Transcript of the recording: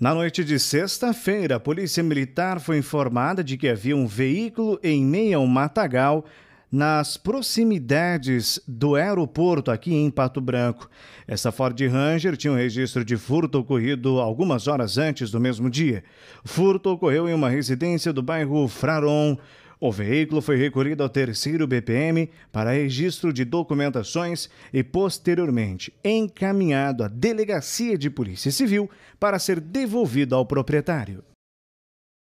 Na noite de sexta-feira, a Polícia Militar foi informada de que havia um veículo em meio ao matagal nas proximidades do aeroporto aqui em Pato Branco. Essa Ford Ranger tinha um registro de furto ocorrido algumas horas antes do mesmo dia. O furto ocorreu em uma residência do bairro Fraron. O veículo foi recolhido ao terceiro BPM para registro de documentações e, posteriormente, encaminhado à Delegacia de Polícia Civil para ser devolvido ao proprietário.